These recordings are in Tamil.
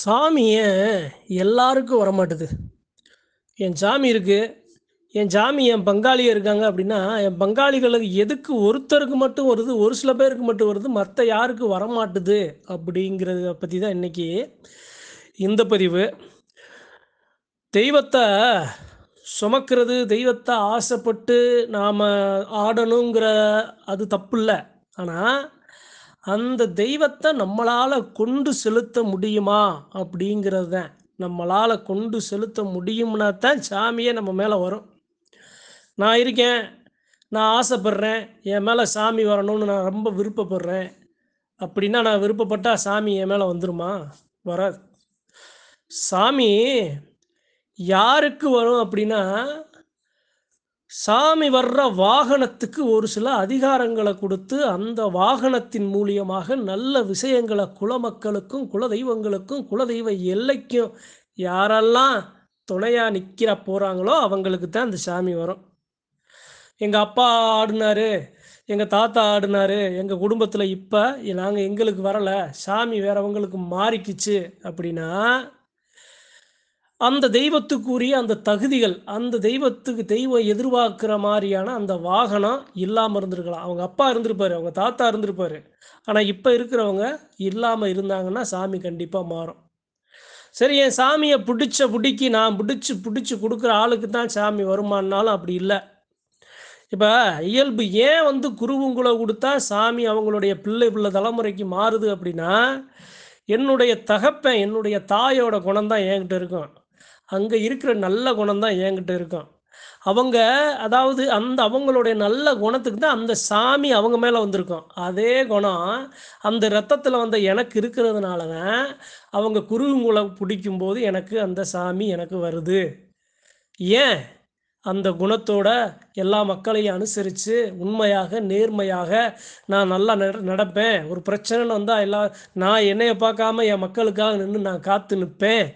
சாமியை எல்லாருக்கும் வரமாட்டுது என் சாமி இருக்குது என் சாமி என் பங்காளியே இருக்காங்க அப்படின்னா என் பங்காளிகளுக்கு எதுக்கு ஒருத்தருக்கு மட்டும் வருது ஒரு சில பேருக்கு மட்டும் வருது மற்ற யாருக்கு வரமாட்டுது அப்படிங்கிறத பற்றி தான் இன்றைக்கி இந்த பதிவு தெய்வத்தை சுமக்கிறது தெய்வத்தை ஆசைப்பட்டு நாம் ஆடணுங்கிற அது தப்பு இல்லை ஆனால் அந்த தெய்வத்தை நம்மளால் கொண்டு செலுத்த முடியுமா அப்படிங்கிறது தான் நம்மளால் கொண்டு செலுத்த முடியும்னா தான் சாமியே நம்ம மேலே வரும் நான் இருக்கேன் நான் ஆசைப்பட்றேன் என் மேலே சாமி வரணும்னு நான் ரொம்ப விருப்பப்படுறேன் அப்படின்னா நான் விருப்பப்பட்டால் சாமி என் மேலே வந்துருமா வராது சாமி யாருக்கு வரும் அப்படின்னா சாமி வர்ற வாகனத்துக்கு ஒரு சில அதிகாரங்களை கொடுத்து அந்த வாகனத்தின் மூலியமாக நல்ல விஷயங்களை குலமக்களுக்கும் குலதெய்வங்களுக்கும் குலதெய்வ எல்லைக்கும் யாரெல்லாம் துணையாக நிற்கிற போகிறாங்களோ அவங்களுக்கு தான் அந்த சாமி வரும் எங்கள் அப்பா ஆடினாரு எங்கள் தாத்தா ஆடினாரு எங்கள் குடும்பத்தில் இப்போ நாங்கள் எங்களுக்கு வரலை சாமி வேறவங்களுக்கு மாறிக்குச்சு அப்படின்னா அந்த தெய்வத்துக்குரிய அந்த தகுதிகள் அந்த தெய்வத்துக்கு தெய்வம் எதிர்பார்க்குற மாதிரியான அந்த வாகனம் இல்லாமல் இருந்திருக்கலாம் அவங்க அப்பா இருந்திருப்பார் அவங்க தாத்தா இருந்திருப்பார் ஆனால் இப்போ இருக்கிறவங்க இல்லாமல் இருந்தாங்கன்னா சாமி கண்டிப்பாக மாறும் சரி என் சாமியை பிடிச்ச பிடிக்கி நான் பிடிச்சி பிடிச்சி கொடுக்குற ஆளுக்கு தான் சாமி வருமானாலும் அப்படி இல்லை இப்போ இயல்பு ஏன் வந்து குருவுங்குளை கொடுத்தா சாமி அவங்களுடைய பிள்ளை பிள்ளை தலைமுறைக்கு மாறுது அப்படின்னா என்னுடைய தகப்பன் என்னுடைய தாயோட குணம் தான் என்கிட்ட இருக்கும் அங்கே இருக்கிற நல்ல குணம் தான் என்கிட்ட இருக்கும் அவங்க அதாவது அந்த அவங்களுடைய நல்ல குணத்துக்கு தான் அந்த சாமி அவங்க மேலே வந்திருக்கும் அதே குணம் அந்த ரத்தத்தில் வந்த எனக்கு இருக்கிறதுனால தான் அவங்க பிடிக்கும் போது எனக்கு அந்த சாமி எனக்கு வருது ஏன் அந்த குணத்தோட எல்லா மக்களையும் அனுசரித்து உண்மையாக நேர்மையாக நான் நல்லா நடப்பேன் ஒரு பிரச்சனைன்னு வந்தால் எல்லா நான் என்னையை பார்க்காம என் மக்களுக்காக நின்று நான் காத்து நிற்பேன்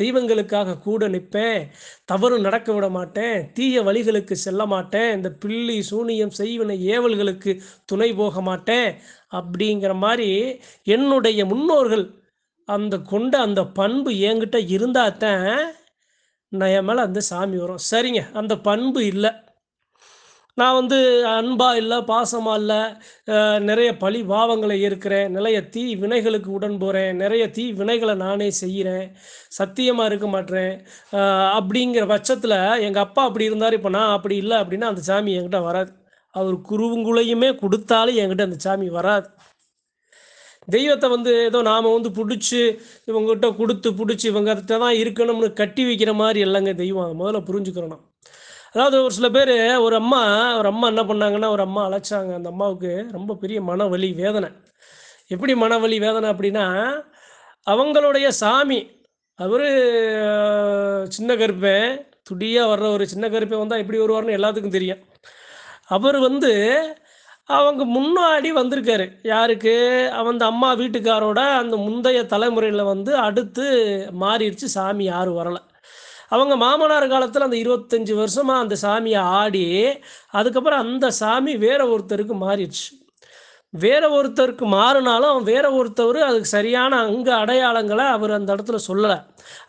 தெய்வங்களுக்காக கூட நிற்பேன் தவறு நடக்க விட மாட்டேன் தீய வழிகளுக்கு செல்ல மாட்டேன் இந்த பில்லி சூனியம் செய்வன ஏவல்களுக்கு துணை போக மாட்டேன் அப்படிங்கிற மாதிரி என்னுடைய முன்னோர்கள் அந்த கொண்ட அந்த பண்பு என்கிட்ட இருந்தால் தான் அந்த சாமி வரும் சரிங்க அந்த பண்பு இல்லை நான் வந்து அன்பாக இல்லை பாசமாக இல்லை நிறைய பழி பாவங்களை இருக்கிறேன் நிறைய தீ வினைகளுக்கு உடன் போகிறேன் நிறைய தீ வினைகளை நானே செய்கிறேன் சத்தியமாக இருக்க மாட்டேறேன் அப்படிங்கிற பட்சத்தில் எங்கள் அப்பா அப்படி இருந்தார் இப்போ நான் அப்படி இல்லை அப்படின்னா அந்த சாமி என்கிட்ட வராது அவர் குருவுங்குலையுமே கொடுத்தாலும் என்கிட்ட அந்த சாமி வராது தெய்வத்தை வந்து ஏதோ நாம் வந்து பிடிச்சி இவங்ககிட்ட கொடுத்து பிடிச்சி இவங்ககிட்ட தான் இருக்கணும்னு கட்டி வைக்கிற மாதிரி இல்லைங்க தெய்வம் முதல்ல புரிஞ்சுக்கிறோம் அதாவது ஒரு சில பேர் ஒரு அம்மா ஒரு அம்மா என்ன பண்ணாங்கன்னா ஒரு அம்மா அழைச்சாங்க அந்த அம்மாவுக்கு ரொம்ப பெரிய மனவலி வேதனை எப்படி மனவலி வேதனை அப்படின்னா அவங்களுடைய சாமி அவர் சின்ன கருப்பேன் துடியாக வர்ற ஒரு சின்ன கருப்பை வந்தால் எப்படி வருவார்னு எல்லாத்துக்கும் தெரியும் அவர் வந்து அவங்க முன்னாடி வந்திருக்காரு யாருக்கு அந்த அம்மா வீட்டுக்காரோட அந்த முந்தைய தலைமுறையில் வந்து அடுத்து மாறிடுச்சு சாமி யாரும் வரலை அவங்க மாமனார் காலத்தில் அந்த இருபத்தஞ்சி வருஷமாக அந்த சாமியை ஆடி அதுக்கப்புறம் அந்த சாமி வேற ஒருத்தருக்கு மாறிடுச்சு வேற ஒருத்தருக்கு மாறினாலும் வேற ஒருத்தவர் அதுக்கு சரியான அங்க அடையாளங்களை அவர் அந்த இடத்துல சொல்லலை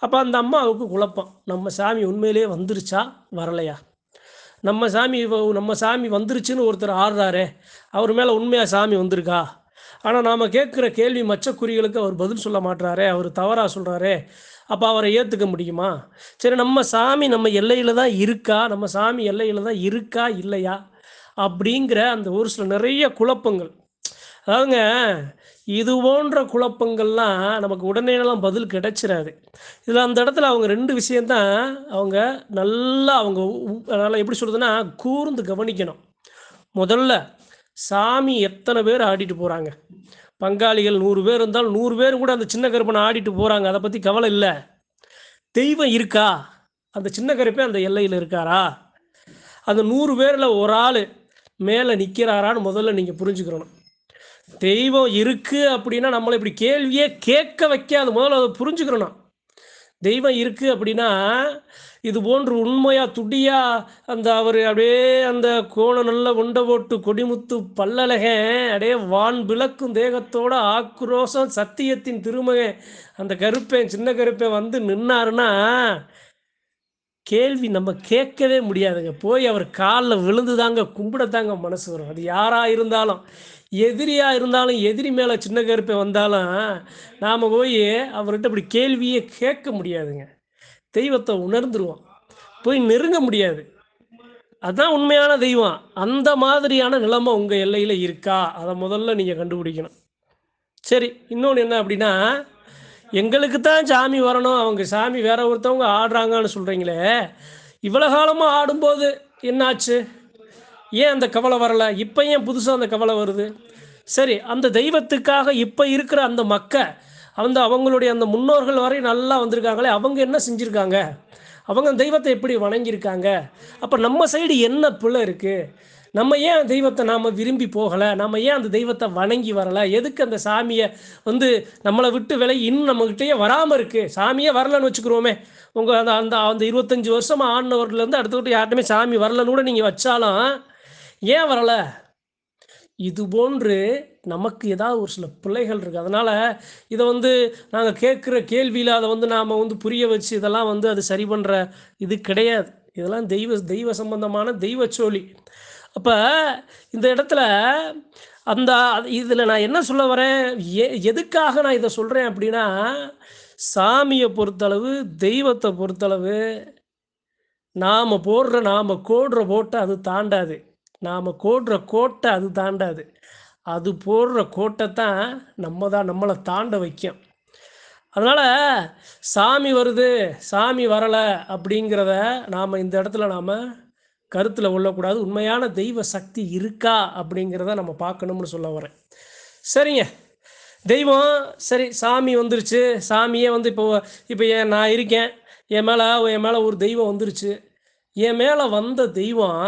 அப்போ அந்த அம்மாவுக்கு குழப்பம் நம்ம சாமி உண்மையிலேயே வந்துருச்சா வரலையா நம்ம சாமி நம்ம சாமி வந்துருச்சுன்னு ஒருத்தர் ஆடுறாரே அவர் மேலே உண்மையாக சாமி வந்திருக்கா ஆனால் நாம் கேட்குற கேள்வி மச்சக்குறிகளுக்கு அவர் பதில் சொல்ல மாட்டாரே அவர் தவறாக சொல்கிறாரே அப்போ அவரை ஏற்றுக்க முடியுமா சரி நம்ம சாமி நம்ம எல்லையில் தான் இருக்கா நம்ம சாமி எல்லையில் தான் இருக்கா இல்லையா அப்படிங்கிற அந்த ஒரு சில நிறைய குழப்பங்கள் அதாவதுங்க இது போன்ற குழப்பங்கள்லாம் நமக்கு உடனேலாம் பதில் கிடைச்சிடாது இதில் அந்த இடத்துல அவங்க ரெண்டு விஷயந்தான் அவங்க நல்லா அவங்க அதனால் எப்படி சொல்கிறதுன்னா கூர்ந்து கவனிக்கணும் முதல்ல சாமி எத்தனை பேர் ஆடிட்டு போகிறாங்க பங்காளிகள் நூறு பேர் இருந்தால் நூறு பேர் கூட அந்த சின்ன கருப்பனை ஆடிட்டு போகிறாங்க அதை பற்றி கவலை இல்லை தெய்வம் இருக்கா அந்த சின்ன கருப்பே அந்த எல்லையில் இருக்காரா அந்த நூறு பேரில் ஒரு ஆள் மேலே நிற்கிறாரான்னு முதல்ல நீங்கள் புரிஞ்சுக்கிறணும் தெய்வம் இருக்குது அப்படின்னா நம்மளை இப்படி கேள்வியே கேட்க வைக்காது முதல்ல அதை புரிஞ்சுக்கிறணும் தெய்வம் இருக்குது அப்படின்னா இது போன்று உண்மையாக துடியாக அந்த அவர் அப்படியே அந்த கோணம் நல்ல உண்ட போட்டு கொடிமுத்து பல்லழகன் அப்படியே வான் விளக்கும் தேகத்தோட ஆக்ரோஷம் சத்தியத்தின் திருமகன் அந்த கருப்பேன் சின்ன கருப்பேன் வந்து நின்னாருன்னா கேள்வி நம்ம கேட்கவே முடியாதுங்க போய் அவர் காலில் விழுந்து தாங்க கும்பிட தாங்க மனசு வரும் அது யாராக இருந்தாலும் எதிரியாக இருந்தாலும் எதிரி மேலே சின்ன கருப்பை வந்தாலும் நாம் போய் அவர்கிட்ட அப்படி கேள்வியே கேட்க முடியாதுங்க தெய்வத்தை உணர்ந்துருவான் போய் நெருங்க முடியாது அதுதான் உண்மையான தெய்வம் அந்த மாதிரியான நிலைமை உங்கள் எல்லையில் இருக்கா அதை முதல்ல நீங்கள் கண்டுபிடிக்கணும் சரி இன்னொன்று என்ன அப்படின்னா எங்களுக்கு தான் சாமி வரணும் அவங்க சாமி வேற ஒருத்தவங்க ஆடுறாங்கன்னு சொல்கிறீங்களே இவ்வளோ காலமாக ஆடும்போது என்னாச்சு ஏன் அந்த கவலை வரலை இப்போ ஏன் புதுசாக அந்த கவலை வருது சரி அந்த தெய்வத்துக்காக இப்போ இருக்கிற அந்த மக்கள் அந்த அவங்களுடைய அந்த முன்னோர்கள் வரை நல்லா வந்திருக்காங்களே அவங்க என்ன செஞ்சுருக்காங்க அவங்க தெய்வத்தை எப்படி வணங்கியிருக்காங்க அப்போ நம்ம சைடு என்ன பிள்ளை இருக்குது நம்ம ஏன் தெய்வத்தை நாம் விரும்பி போகலை நம்ம ஏன் அந்த தெய்வத்தை வணங்கி வரலை எதுக்கு அந்த சாமியை வந்து நம்மளை விட்டு விலகி இன்னும் நம்மகிட்டயே வராமல் இருக்குது சாமியே வரலன்னு வச்சுக்கிறோமே உங்கள் அந்த அந்த அந்த இருபத்தஞ்சி வருஷம் ஆனவர்கள்லேருந்து அடுத்தவர்கிட்ட யார்ட்டுமே சாமி வரலன்னு கூட நீங்கள் வச்சாலும் ஏன் வரலை இது போன்று நமக்கு ஏதாவது ஒரு சில பிள்ளைகள் இருக்குது அதனால் இதை வந்து நாங்கள் கேட்குற கேள்வியில் அதை வந்து நாம் வந்து புரிய வச்சு இதெல்லாம் வந்து அது சரி பண்ணுற இது கிடையாது இதெல்லாம் தெய்வ தெய்வ சம்பந்தமான தெய்வ சோழி அப்போ இந்த இடத்துல அந்த இதில் நான் என்ன சொல்ல வரேன் எ எதுக்காக நான் இதை சொல்கிறேன் அப்படின்னா சாமியை பொறுத்தளவு தெய்வத்தை பொறுத்தளவு நாம் போடுற நாம் கோடுற போட்டை அது தாண்டாது நாம் கோடுற கோட்டை அது தாண்டாது அது போடுற கோட்டை தான் நம்ம தான் நம்மளை தாண்ட வைக்கும் அதனால் சாமி வருது சாமி வரலை அப்படிங்கிறத நாம் இந்த இடத்துல நாம் கருத்தில் கொள்ளக்கூடாது உண்மையான தெய்வ சக்தி இருக்கா அப்படிங்கிறத நம்ம பார்க்கணும்னு சொல்ல வரேன் சரிங்க தெய்வம் சரி சாமி வந்துருச்சு சாமியே வந்து இப்போ இப்போ ஏன் நான் இருக்கேன் என் மேலே என் மேலே ஒரு தெய்வம் வந்துருச்சு என் மேலே வந்த தெய்வம்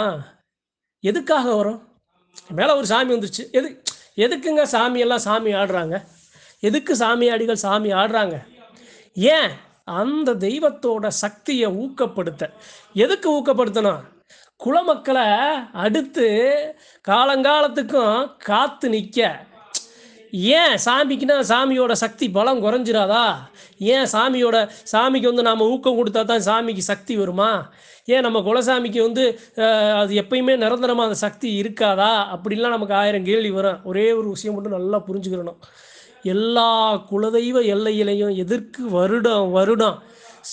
எதுக்காக வரும் மேலே ஒரு சாமி வந்துருச்சு எது எதுக்குங்க சாமியெல்லாம் சாமி ஆடுறாங்க எதுக்கு சாமியாடிகள் சாமி ஆடுறாங்க ஏன் அந்த தெய்வத்தோட சக்தியை ஊக்கப்படுத்த எதுக்கு ஊக்கப்படுத்தணும் குலமக்களை அடுத்து காலங்காலத்துக்கும் காத்து நிற்க ஏன் சாமிக்குன்னா சாமியோட சக்தி பலம் குறைஞ்சிராதா ஏன் சாமியோட சாமிக்கு வந்து நாம் ஊக்கம் கொடுத்தா தான் சாமிக்கு சக்தி வருமா ஏன் நம்ம குலசாமிக்கு வந்து அது எப்பயுமே நிரந்தரமாக அந்த சக்தி இருக்காதா அப்படின்லாம் நமக்கு ஆயிரம் கேள்வி வரும் ஒரே ஒரு விஷயம் மட்டும் நல்லா புரிஞ்சுக்கிறணும் எல்லா குலதெய்வ எல்லையிலையும் எதற்கு வருடம் வருடம்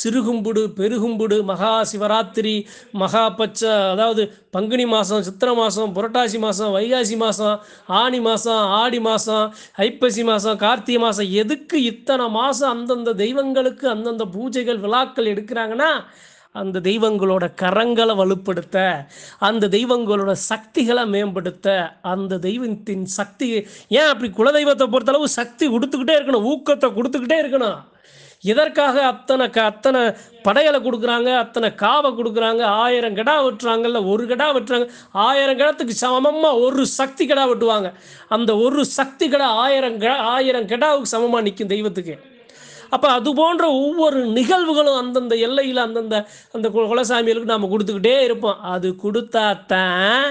சிறுகும்புடு பெருகும்புடு மகா சிவராத்திரி மகா பச்சை அதாவது பங்குனி மாதம் சித்திரை மாதம் புரட்டாசி மாதம் வைகாசி மாதம் ஆணி மாதம் ஆடி மாதம் ஐப்பசி மாதம் கார்த்திகை மாதம் எதுக்கு இத்தனை மாதம் அந்தந்த தெய்வங்களுக்கு அந்தந்த பூஜைகள் விழாக்கள் எடுக்கிறாங்கன்னா அந்த தெய்வங்களோட கரங்களை வலுப்படுத்த அந்த தெய்வங்களோட சக்திகளை மேம்படுத்த அந்த தெய்வத்தின் சக்தி ஏன் அப்படி குலதெய்வத்தை பொறுத்தளவு சக்தி கொடுத்துக்கிட்டே இருக்கணும் ஊக்கத்தை கொடுத்துக்கிட்டே இருக்கணும் எதற்காக அத்தனை க அத்தனை படைகளை கொடுக்குறாங்க அத்தனை காவை கொடுக்குறாங்க ஆயிரம் கிடா வெட்டுறாங்கல்ல ஒரு கிடா வெட்டுறாங்க ஆயிரம் கிடத்துக்கு சமமாக ஒரு சக்தி கிடா வெட்டுவாங்க அந்த ஒரு சக்தி கிடா ஆயிரம் க ஆயிரம் கிடாவுக்கு சமமாக நிற்கும் தெய்வத்துக்கு அப்போ அது போன்ற ஒவ்வொரு நிகழ்வுகளும் அந்தந்த எல்லையில் அந்தந்த அந்த குலசாமிகளுக்கு நம்ம கொடுத்துக்கிட்டே இருப்போம் அது கொடுத்தா தான்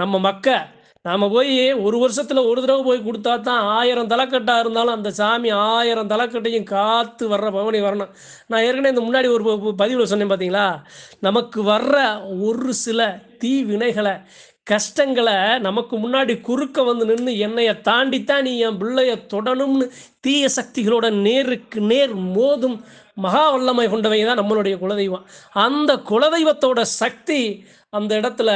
நம்ம மக்கள் நாம் போய் ஒரு வருஷத்தில் ஒரு தடவை போய் கொடுத்தா தான் ஆயிரம் தலைக்கட்டாக இருந்தாலும் அந்த சாமி ஆயிரம் தலைக்கட்டையும் காத்து வர்ற பவனி வரணும் நான் ஏற்கனவே இந்த முன்னாடி ஒரு பதிவில் சொன்னேன் பார்த்தீங்களா நமக்கு வர்ற ஒரு சில தீ வினைகளை கஷ்டங்களை நமக்கு முன்னாடி குறுக்க வந்து நின்று என்னைய தாண்டித்தான் நீ என் பிள்ளைய தொடணும்னு தீய சக்திகளோட நேருக்கு நேர் மோதும் மகா வல்லமை கொண்டவை தான் நம்மளுடைய குலதெய்வம் அந்த குலதெய்வத்தோட சக்தி அந்த இடத்துல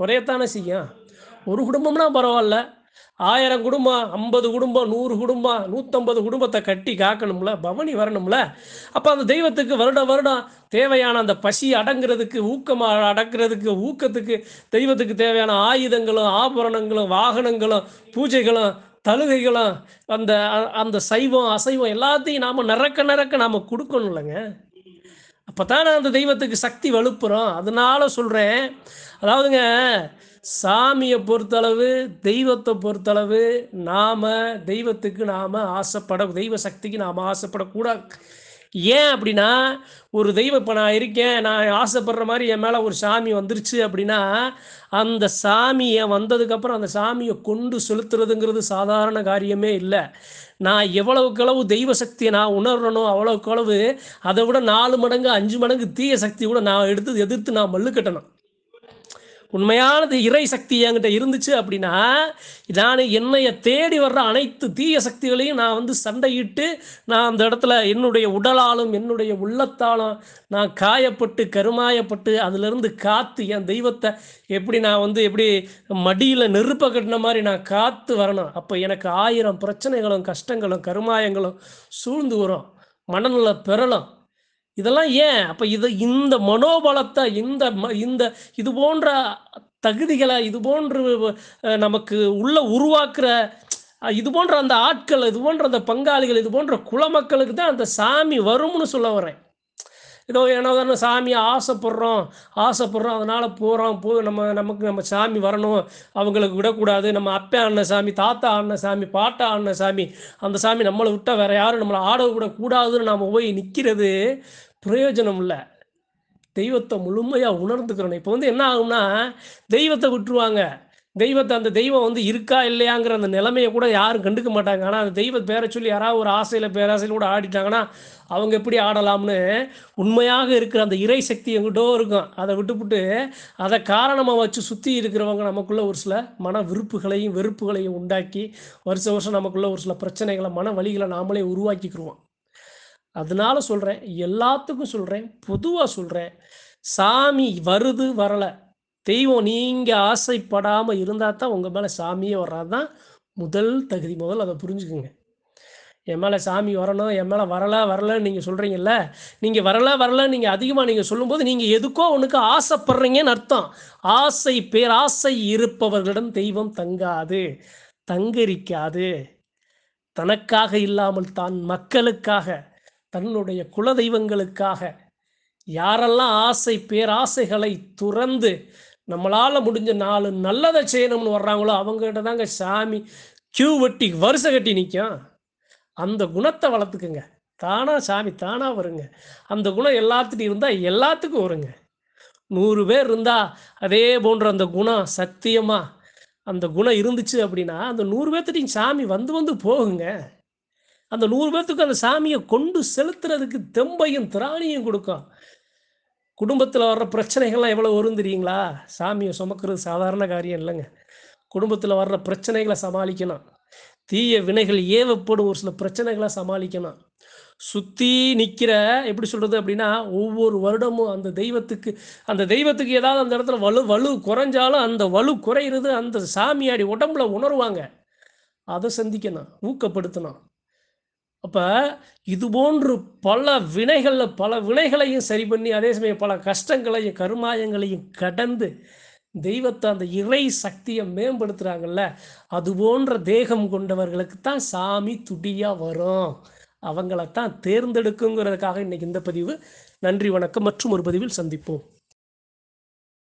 குறையத்தானே செய்யும் ஒரு குடும்பம்னா பரவாயில்ல ஆயிரம் குடும்பம் ஐம்பது குடும்பம் நூறு குடும்பம் நூற்றம்பது குடும்பத்தை கட்டி காக்கணும்ல பவனி வரணும்ல அப்போ அந்த தெய்வத்துக்கு வருடம் வருடம் தேவையான அந்த பசி அடங்குறதுக்கு ஊக்கமாக அடக்கிறதுக்கு ஊக்கத்துக்கு தெய்வத்துக்கு தேவையான ஆயுதங்களும் ஆபரணங்களும் வாகனங்களும் பூஜைகளும் தழுகைகளும் அந்த அந்த சைவம் அசைவம் எல்லாத்தையும் நாம் நிறக்க நிறக்க நாம் கொடுக்கணும் இல்லைங்க அப்போ தான் நான் அந்த தெய்வத்துக்கு சக்தி வலுப்புறோம் அதனால சொல்கிறேன் அதாவதுங்க சாமியை பொறுத்தளவு தெய்வத்தை பொறுத்தளவு நாம் தெய்வத்துக்கு நாம் ஆசைப்பட தெய்வ சக்திக்கு நாம் ஆசைப்படக்கூடாது ஏன் அப்படின்னா ஒரு தெய்வம் இப்போ நான் இருக்கேன் நான் ஆசைப்படுற மாதிரி என் மேலே ஒரு சாமி வந்துருச்சு அப்படின்னா அந்த சாமியை வந்ததுக்கப்புறம் அந்த சாமியை கொண்டு செலுத்துறதுங்கிறது சாதாரண காரியமே இல்லை நான் எவ்வளவுக்களவு தெய்வ சக்தியை நான் உணர்றனோ அவ்வளவுக்களவு அதை விட நாலு மடங்கு அஞ்சு மடங்கு தீய சக்தி கூட நான் எடுத்து எதிர்த்து நான் மல்லு கட்டணும் உண்மையானது இறை சக்தி என்கிட்ட இருந்துச்சு அப்படின்னா நான் என்னைய தேடி வர்ற அனைத்து தீய சக்திகளையும் நான் வந்து சண்டையிட்டு நான் அந்த இடத்துல என்னுடைய உடலாலும் என்னுடைய உள்ளத்தாலும் நான் காயப்பட்டு கருமாயப்பட்டு அதுலேருந்து காத்து என் தெய்வத்தை எப்படி நான் வந்து எப்படி மடியில் நெருப்ப கட்டின மாதிரி நான் காத்து வரணும் அப்போ எனக்கு ஆயிரம் பிரச்சனைகளும் கஷ்டங்களும் கருமாயங்களும் சூழ்ந்து வரும் மனநல பெறலும் இதெல்லாம் ஏன் அப்போ இது இந்த மனோபலத்தை இந்த இந்த இது போன்ற தகுதிகளை இது போன்று நமக்கு உள்ள உருவாக்குற இது போன்ற அந்த ஆட்கள் இது போன்ற அந்த பங்காளிகள் இது போன்ற மக்களுக்கு தான் அந்த சாமி வரும்னு சொல்ல வரேன் ஏதோ ஏனோ தானே சாமியை ஆசைப்படுறோம் ஆசைப்படுறோம் அதனால் போகிறோம் போ நம்ம நமக்கு நம்ம சாமி வரணும் அவங்களுக்கு விடக்கூடாது நம்ம அப்பா அண்ணன் சாமி தாத்தா ஆடின சாமி பாட்டா அண்ணன் சாமி அந்த சாமி நம்மளை விட்டால் வேறு யாரும் நம்மளை ஆட கூட கூடாதுன்னு நாம் போய் நிற்கிறது பிரயோஜனம் இல்லை தெய்வத்தை முழுமையாக உணர்ந்துக்கிறோம் இப்போ வந்து என்ன ஆகும்னா தெய்வத்தை விட்டுருவாங்க தெய்வத்தை அந்த தெய்வம் வந்து இருக்கா இல்லையாங்கிற அந்த நிலைமையை கூட யாரும் கண்டுக்க மாட்டாங்க ஆனால் அந்த தெய்வ பேரை சொல்லி யாராவது ஒரு ஆசையில் பேராசையில் கூட ஆடிட்டாங்கன்னா அவங்க எப்படி ஆடலாம்னு உண்மையாக இருக்கிற அந்த இறை சக்தி எங்கிட்டோ இருக்கும் அதை விட்டுப்புட்டு அதை காரணமாக வச்சு சுற்றி இருக்கிறவங்க நமக்குள்ளே ஒரு சில மன விருப்புகளையும் வெறுப்புகளையும் உண்டாக்கி வருஷ வருஷம் நமக்குள்ளே ஒரு சில பிரச்சனைகளை மன வழிகளை நாமளே உருவாக்கிக்கிருவோம் அதனால சொல்கிறேன் எல்லாத்துக்கும் சொல்கிறேன் பொதுவாக சொல்கிறேன் சாமி வருது வரலை தெய்வம் நீங்கள் ஆசைப்படாமல் இருந்தால் தான் உங்கள் மேலே சாமியே வர்றாதான் தான் முதல் தகுதி முதல் அதை புரிஞ்சுக்குங்க என் மேலே சாமி வரணும் என் மேலே வரல வரலன்னு நீங்கள் சொல்கிறீங்கல்ல நீங்கள் வரல வரல நீங்கள் அதிகமாக நீங்கள் சொல்லும்போது நீங்கள் எதுக்கோ ஒன்றுக்கு ஆசைப்படுறீங்கன்னு அர்த்தம் ஆசை பேர் ஆசை இருப்பவர்களிடம் தெய்வம் தங்காது தங்கரிக்காது தனக்காக இல்லாமல் தான் மக்களுக்காக தன்னுடைய குல தெய்வங்களுக்காக யாரெல்லாம் ஆசை பேராசைகளை துறந்து நம்மளால் முடிஞ்ச நாலு நல்லதை செய்யணும்னு வர்றாங்களோ அவங்ககிட்ட தாங்க சாமி கியூ வெட்டி வருஷ கட்டி நிற்கும் அந்த குணத்தை வளர்த்துக்குங்க தானாக சாமி தானாக வருங்க அந்த குணம் எல்லாத்துட்டு இருந்தால் எல்லாத்துக்கும் வருங்க நூறு பேர் இருந்தால் அதே போன்ற அந்த குணம் சத்தியமாக அந்த குணம் இருந்துச்சு அப்படின்னா அந்த நூறு பேர்த்துட்டையும் சாமி வந்து வந்து போகுங்க அந்த நூறு பேர்த்துக்கு அந்த சாமியை கொண்டு செலுத்துறதுக்கு தெம்பையும் திராணியும் கொடுக்கும் குடும்பத்தில் வர்ற பிரச்சனைகள்லாம் எவ்வளோ வரும் தெரியுங்களா சாமியை சுமக்கிறது சாதாரண காரியம் இல்லைங்க குடும்பத்தில் வர்ற பிரச்சனைகளை சமாளிக்கணும் தீய வினைகள் ஏவப்படும் ஒரு சில பிரச்சனைகளை சமாளிக்கணும் சுற்றி நிற்கிற எப்படி சொல்கிறது அப்படின்னா ஒவ்வொரு வருடமும் அந்த தெய்வத்துக்கு அந்த தெய்வத்துக்கு ஏதாவது அந்த இடத்துல வலு வலு குறைஞ்சாலும் அந்த வலு குறையிறது அந்த சாமியாடி உடம்புல உணர்வாங்க அதை சந்திக்கணும் ஊக்கப்படுத்தணும் அப்போ இது போன்று பல வினைகளில் பல வினைகளையும் சரி பண்ணி அதே சமயம் பல கஷ்டங்களையும் கருமாயங்களையும் கடந்து தெய்வத்தை அந்த இறை சக்தியை மேம்படுத்துகிறாங்கல்ல அது போன்ற தேகம் கொண்டவர்களுக்கு தான் சாமி துடியாக வரும் அவங்களத்தான் தேர்ந்தெடுக்குங்கிறதுக்காக இன்னைக்கு இந்த பதிவு நன்றி வணக்கம் மற்றும் ஒரு பதிவில் சந்திப்போம்